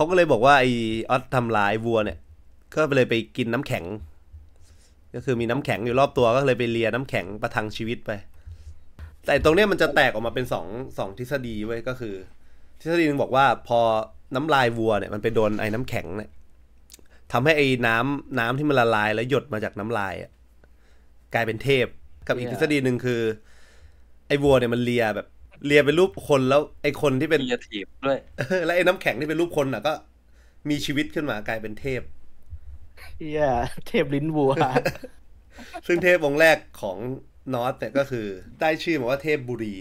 เขาก็เลยบอกว่าไอออสทำลายวัวเนี่ยก็เลยไปกินน้ำแข็ง ก็คือมีน้ำแข็งอยู่รอบตัวก็เลยไปเลียน้ำแข็งประทังชีวิตไป แต่ตรงเนี้ยมันจะแตกออกมาเป็นสองสองทฤษฎีไว้ก็คือ ทฤษฎีนึงบอกว่าพอน้ำลายวัวเนี่ยมันไปโดนไอ้น้ำแข็งเนี่ยทำให้ไอ้น้ำน้ำที่มันละลายแล้วหยดมาจากน้ำลายอะกลายเป็นเทพกับอีกทฤษฎีหนึ่งคือไอ้วัวเนี่ยมันเลียแบบเรียเป็นรูปคนแล้วไอ้คนที่เป็นเรียถีบด้วยแล้วไอ้น้ำแข็งที่เป็นรูปคนอ่ะก็ มีชีวิตขึ้นมากลายเป็นเทพเฮียเทพลิ้นวัวซึ่งเทพองค์แรกของนอตเนี่ยก็คือได้ชื่อมาว่าเทพบุรี